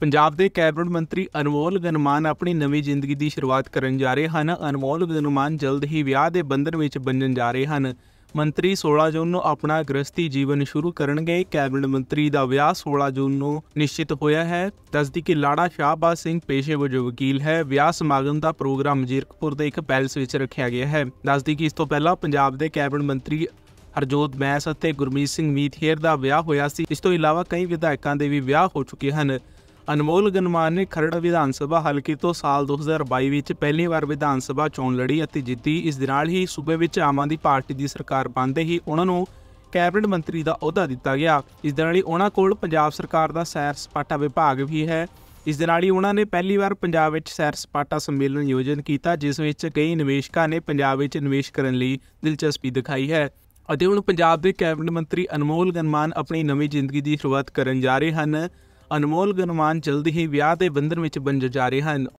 ਪੰਜਾਬ ਦੇ ਕੈਬਨਿਟ ਮੰਤਰੀ ਅਨਮੋਲ ਗਨਮਾਨ ਆਪਣੀ ਨਵੀਂ ਜ਼ਿੰਦਗੀ ਦੀ ਸ਼ੁਰੂਆਤ ਕਰਨ ਜਾ ਰਹੇ ਹਨ ਅਨਮੋਲ ਗਨਮਾਨ ਜਲਦ ਹੀ ਵਿਆਹ ਦੇ ਬੰਧਨ ਵਿੱਚ ਬੰਨਣ ਜਾ ਰਹੇ ਹਨ ਮੰਤਰੀ 16 ਜੂਨ ਨੂੰ ਆਪਣਾ ਗ੍ਰਸਤੀ ਜੀਵਨ ਸ਼ੁਰੂ ਕਰਨਗੇ ਕੈਬਨਿਟ ਮੰਤਰੀ ਦਾ ਵਿਆਹ 16 ਜੂਨ ਨੂੰ ਨਿਸ਼ਚਿਤ ਹੋਇਆ ਹੈ ਦੱਸਦੀ ਕਿ ਲਾੜਾ ਸ਼ਾਹਬਾਜ਼ ਸਿੰਘ ਪੇਸ਼ੇ ਵਜੋਂ ਵਕੀਲ ਹੈ ਵਿਆਹ ਸਮਾਗਮ ਦਾ ਪ੍ਰੋਗਰਾਮ ਜੀਰਕਪੁਰ ਦੇ ਇੱਕ ਪੈਲਸ ਵਿੱਚ ਰੱਖਿਆ ਗਿਆ ਹੈ ਦੱਸਦੀ ਕਿ ਇਸ ਤੋਂ ਪਹਿਲਾਂ ਪੰਜਾਬ ਦੇ ਕੈਬਨਿਟ ਮੰਤਰੀ ਹਰਜੋਤ ਮੈਸ ਅਤੇ ਗੁਰਮੀਤ ਸਿੰਘ ਮੀਥੇਰ ਦਾ ਵਿਆਹ ਹੋਇਆ ਸੀ ਇਸ ਤੋਂ ਇਲਾਵਾ ਕਈ ਵਿਧਾਇਕਾਂ ਦੇ ਵੀ ਵਿਆਹ ਹੋ ਚੁੱਕੇ ਹਨ ਅਨਮੋਲ ਗਨਮਾਨ ਨੇ ਖਰੜਾ ਵਿਧਾਨ ਸਭਾ ਹਲਕੇ ਤੋਂ ਸਾਲ 2022 ਵਿੱਚ ਪਹਿਲੀ ਵਾਰ ਵਿਧਾਨ ਸਭਾ ਚੋਣ ਲੜੀ ਅਤੇ ਜਿੱਤੀ ਇਸ ਦੇ ਨਾਲ ਹੀ ਸੂਬੇ ਵਿੱਚ ਆਮ ਆਦਮੀ ਪਾਰਟੀ ਦੀ ਸਰਕਾਰ ਬਣਦੇ ਹੀ ਉਹਨਾਂ ਨੂੰ ਕੈਬਨਿਟ ਮੰਤਰੀ ਦਾ ਅਹੁਦਾ ਦਿੱਤਾ ਗਿਆ ਇਸ ਦੇ ਨਾਲ ਹੀ ਉਹਨਾਂ ਕੋਲ ਪੰਜਾਬ ਸਰਕਾਰ ਦਾ ਸੈਰ ਸਪਾਟਾ ਵਿਭਾਗ ਵੀ ਹੈ ਇਸ ਦੇ ਨਾਲ ਹੀ ਉਹਨਾਂ ਨੇ ਪਹਿਲੀ ਵਾਰ ਪੰਜਾਬ ਵਿੱਚ ਸੈਰ ਸਪਾਟਾ ਸੰਮੇਲਨ ਆਯੋਜਨ ਕੀਤਾ ਜਿਸ ਵਿੱਚ ਕਈ ਨਿਵੇਸ਼ਕਾਂ ਨੇ ਪੰਜਾਬ ਵਿੱਚ ਨਿਵੇਸ਼ ਕਰਨ ਲਈ ਦਿਲਚਸਪੀ ਦਿਖਾਈ ਹੈ ਅਤੇ ਹੁਣ ਪੰਜਾਬ ਦੇ ਕੈਬਨਿਟ ਮੰਤਰੀ ਅਨਮੋਲ ਗਨਮਾਨ ਆਪਣੀ ਨਵੀਂ ਜ਼ਿੰਦਗੀ ਦੀ ਸ਼ੁਰੂਆਤ ਕਰਨ ਜਾ ਰਹੇ ਹਨ ਅਨਮੋਲ ਗਨਮਾਨ ਜਲਦੀ ਹੀ ਵਿਆਹ ਦੇ ਬੰਧਨ ਵਿੱਚ ਬੰਨ੍ਹ ਜਾ ਰਹੇ ਹਨ